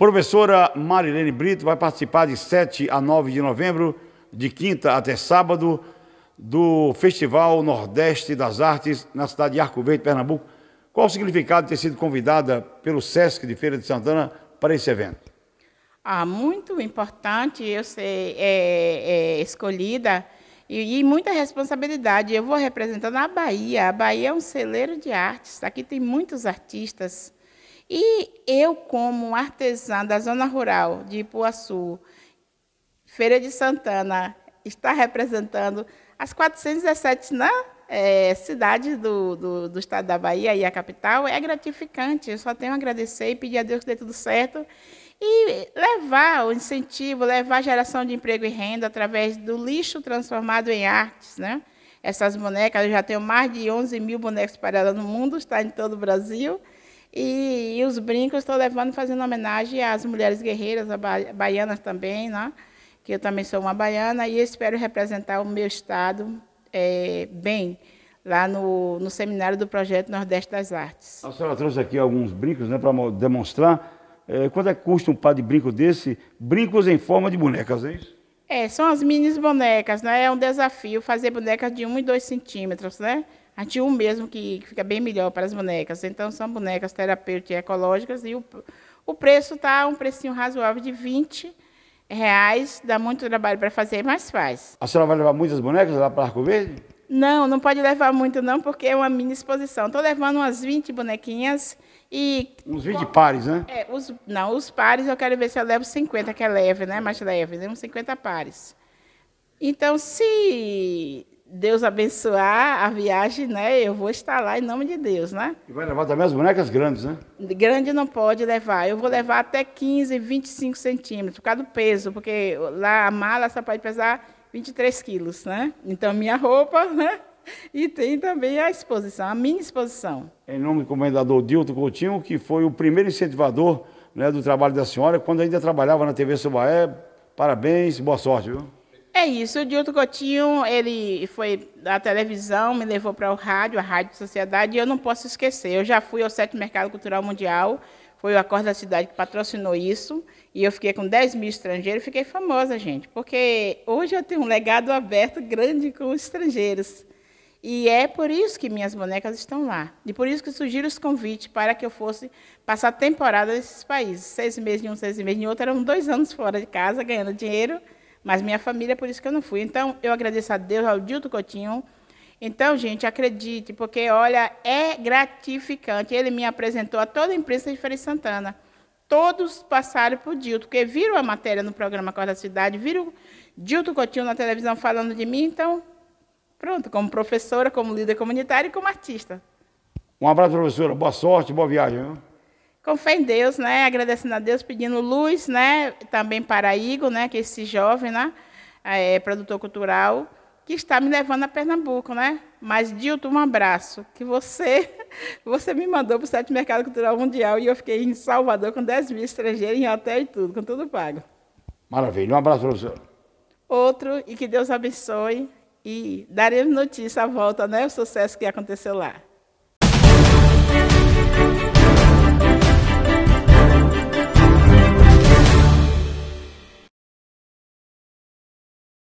Professora Marilene Brito vai participar de 7 a 9 de novembro, de quinta até sábado, do Festival Nordeste das Artes na cidade de Arco Verde, Pernambuco. Qual o significado de ter sido convidada pelo SESC de Feira de Santana para esse evento? Ah, muito importante eu ser é, é, escolhida e, e, muita responsabilidade. Eu vou representando a Bahia. A Bahia é um celeiro de artes. Aqui tem muitos artistas e eu, como artesã da zona rural de Ipuaçu, Feira de Santana, está representando as 417 né, é, cidades do, do, do, estado da Bahia e a capital, é gratificante. Eu só tenho a agradecer e pedir a Deus que dê tudo certo. E levar o incentivo, levar a geração de emprego e renda através do lixo transformado em artes. Né? Essas bonecas, eu já tenho mais de 11 mil bonecas espalhadas no mundo, está em todo o Brasil. E e os brincos estou levando, fazendo homenagem às mulheres guerreiras, ba baianas também, né? que eu também sou uma baiana, e espero representar o meu estado é, bem lá no, no seminário do Projeto Nordeste das Artes. A senhora trouxe aqui alguns brincos né, para demonstrar. É, quanto é que custa um par de brinco desse? Brincos em forma de bonecas, é isso? É, são as minis bonecas, né? É um desafio fazer bonecas de 1 e 2 centímetros, né? um mesmo, que fica bem melhor para as bonecas. Então, são bonecas terapêuticas e ecológicas e o, o preço está um precinho razoável de 20 reais. Dá muito trabalho para fazer, mas faz. A senhora vai levar muitas bonecas lá para Arco Verde? Não, não pode levar muito não, porque é uma mini exposição. Estou levando umas 20 bonequinhas e... Uns 20 com... pares, né? É, os... não, os pares eu quero ver se eu levo 50, que é leve, né? Mais leve, né? uns 50 pares. Então, se Deus abençoar a viagem, né? Eu vou estar lá em nome de Deus, né? E vai levar também as bonecas grandes, né? Grande não pode levar. Eu vou levar até 15, 25 centímetros, por causa do peso, porque lá a mala só pode pesar 23 quilos, né? Então, minha roupa, né? E tem também a exposição, a minha exposição. Em nome do comendador Dilton Coutinho, que foi o primeiro incentivador né, do trabalho da senhora, quando ainda trabalhava na TV Subaé, parabéns, boa sorte, viu? É isso, o Dilton Coutinho, ele foi da televisão, me levou para o rádio, a Rádio Sociedade, e eu não posso esquecer. Eu já fui ao Sétimo Mercado Cultural Mundial, foi o Acordo da Cidade que patrocinou isso, e eu fiquei com 10 mil estrangeiros, fiquei famosa, gente, porque hoje eu tenho um legado aberto grande com os estrangeiros. E é por isso que minhas bonecas estão lá. E por isso que surgiram os convites para que eu fosse passar temporada nesses países. Seis meses em um, seis meses em outro. Eram dois anos fora de casa, ganhando dinheiro mas minha família, é por isso que eu não fui. Então, eu agradeço a Deus, ao Dilto Coutinho. Então, gente, acredite, porque, olha, é gratificante. Ele me apresentou a toda a imprensa de Feira Santana. Todos passaram por Dilto, porque viram a matéria no programa da Cidade, viram Dilto Coutinho na televisão falando de mim, então, pronto, como professora, como líder comunitário e como artista. Um abraço, professora. Boa sorte, boa viagem. Viu? com fé em Deus, né? Agradecendo a Deus, pedindo luz, né? Também para Igor, né? Que é esse jovem, né? É, produtor cultural, que está me levando a Pernambuco, né? Mas, Dilto, um abraço. Que você você me mandou para o Sete Mercado Cultural Mundial e eu fiquei em Salvador com 10 mil estrangeiros em hotel e tudo, com tudo pago. Maravilha. Um abraço para você. Outro, e que Deus abençoe. E daremos notícia à volta, né? O sucesso que aconteceu lá.